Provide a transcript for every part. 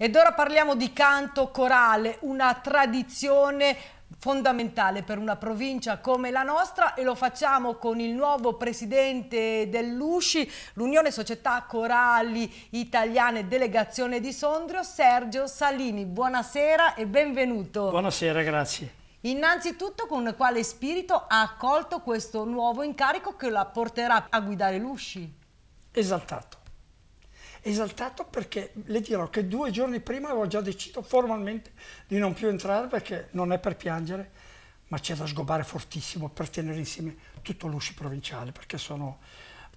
Ed ora parliamo di canto corale, una tradizione fondamentale per una provincia come la nostra e lo facciamo con il nuovo presidente dell'USCI, l'Unione Società Corali Italiane Delegazione di Sondrio, Sergio Salini. Buonasera e benvenuto. Buonasera, grazie. Innanzitutto con quale spirito ha accolto questo nuovo incarico che la porterà a guidare l'USCI? Esaltato esaltato perché le dirò che due giorni prima avevo già deciso formalmente di non più entrare perché non è per piangere, ma c'è da sgobare fortissimo per tenere insieme tutto l'usci provinciale perché sono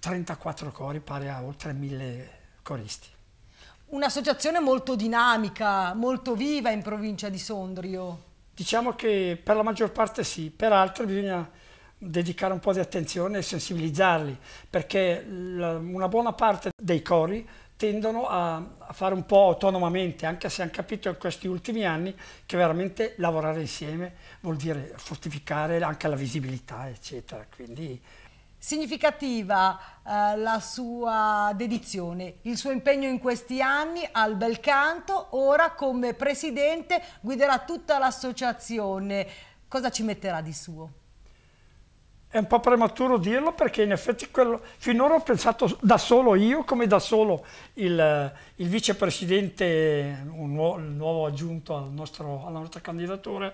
34 cori pari a oltre 1000 coristi. Un'associazione molto dinamica, molto viva in provincia di Sondrio. Diciamo che per la maggior parte sì, per altre bisogna dedicare un po' di attenzione e sensibilizzarli perché una buona parte dei cori tendono a, a fare un po' autonomamente, anche se hanno capito in questi ultimi anni che veramente lavorare insieme vuol dire fortificare anche la visibilità, eccetera. Quindi significativa eh, la sua dedizione, il suo impegno in questi anni al bel canto, ora come presidente guiderà tutta l'associazione. Cosa ci metterà di suo? è un po' prematuro dirlo perché in effetti quello, finora ho pensato da solo io come da solo il, il vicepresidente, un nuovo, il nuovo aggiunto al nostro, alla nostra candidatura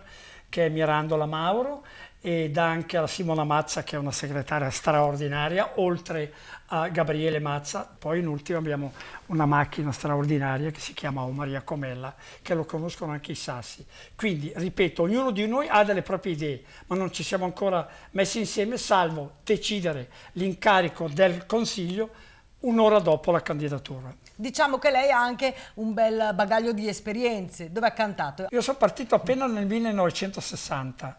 che è Mirandola Mauro e ed anche alla Simona Mazza che è una segretaria straordinaria, oltre a Gabriele Mazza. Poi in ultimo abbiamo una macchina straordinaria che si chiama Omaria Comella, che lo conoscono anche i sassi. Quindi, ripeto, ognuno di noi ha delle proprie idee, ma non ci siamo ancora messi insieme, salvo decidere l'incarico del Consiglio un'ora dopo la candidatura. Diciamo che lei ha anche un bel bagaglio di esperienze. Dove ha cantato? Io sono partito appena nel 1960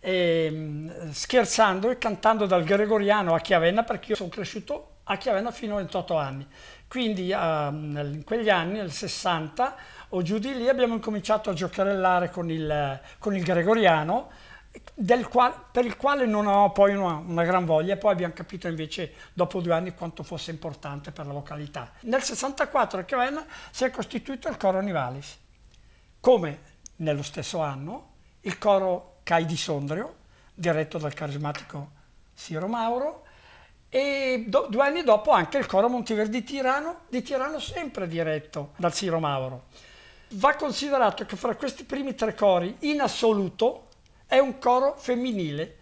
e, ehm, scherzando e cantando dal gregoriano a Chiavenna perché io sono cresciuto a Chiavenna fino a 28 anni. Quindi ehm, in quegli anni, nel 60 o giù di lì, abbiamo incominciato a giocherellare con il, con il gregoriano, quale, per il quale non ho poi una, una, gran voglia, e poi abbiamo capito invece dopo due anni quanto fosse importante per la località. Nel 64 a Chiavenna si è costituito il coro Nivalis, come nello stesso anno il coro Cai di Sondrio, diretto dal carismatico Siro Mauro, e do, due anni dopo anche il coro Monteverdi Tirano, di Tirano sempre diretto dal Siro Mauro. Va considerato che fra questi primi tre cori, in assoluto, è un coro femminile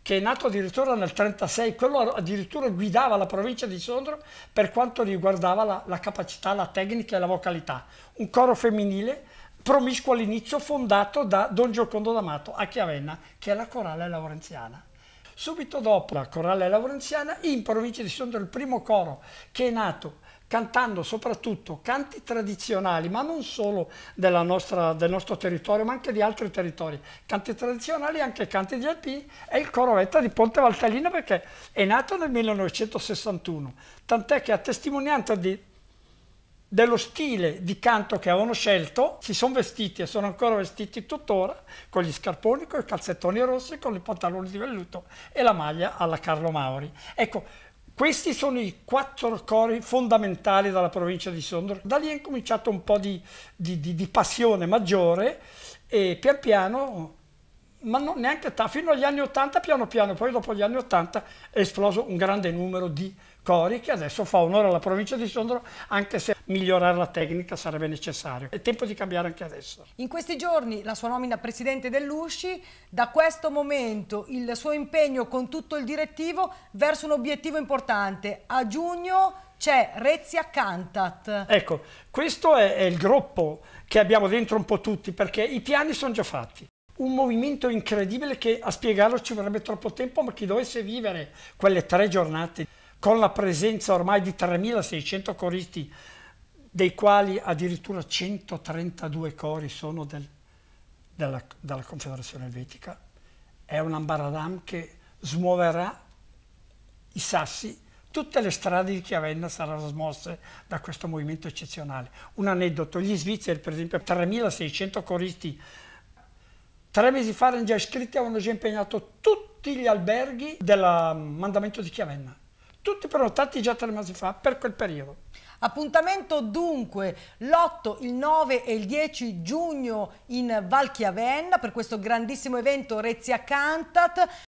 che è nato addirittura nel 1936, quello addirittura guidava la provincia di Sondrio per quanto riguardava la, la capacità, la tecnica e la vocalità. Un coro femminile promiscuo all'inizio fondato da Don Giocondo D'Amato a Chiavenna, che è la Corale Laurenziana. Subito dopo la Corale Laurenziana, in provincia di Sondrio, il primo coro che è nato cantando soprattutto canti tradizionali, ma non solo nostra, del nostro territorio, ma anche di altri territori. Canti tradizionali, anche canti di alpini, è il Corovetta di Ponte Valtellina perché è nato nel 1961, tant'è che a testimonianza di dello stile di canto che avevano scelto, si sono vestiti e sono ancora vestiti tuttora con gli scarponi, con i calzettoni rossi, con i pantaloni di velluto e la maglia alla Carlo Mauri. Ecco, questi sono i quattro cori fondamentali della provincia di Sondrio. Da lì è incominciato un po' di, di, di, di passione maggiore e pian piano ma non neanche a fino agli anni 80 piano piano, poi dopo gli anni 80 è esploso un grande numero di cori che adesso fa onore alla provincia di Sondrio anche se migliorare la tecnica sarebbe necessario. È tempo di cambiare anche adesso. In questi giorni la sua nomina presidente dell'USCI, da questo momento il suo impegno con tutto il direttivo verso un obiettivo importante. A giugno c'è Rezia Cantat. Ecco, questo è, è il gruppo che abbiamo dentro un po' tutti perché i piani sono già fatti un movimento incredibile che a spiegarlo ci vorrebbe troppo tempo, ma chi dovesse vivere quelle tre giornate con la presenza ormai di 3.600 coristi, dei quali addirittura 132 cori sono del, della, della, Confederazione Elvetica, è un ambaradam che smuoverà i sassi, tutte le strade di Chiavenna saranno smosse da questo movimento eccezionale. Un aneddoto, gli svizzeri per esempio 3.600 coristi Tre mesi fa erano già iscritti, avevano già impegnato tutti gli alberghi del mandamento di Chiavenna. Tutti prenotati già tre mesi fa per quel periodo. Appuntamento dunque l'8, il 9 e il 10 giugno in Val Chiavenna per questo grandissimo evento Rezia Cantat.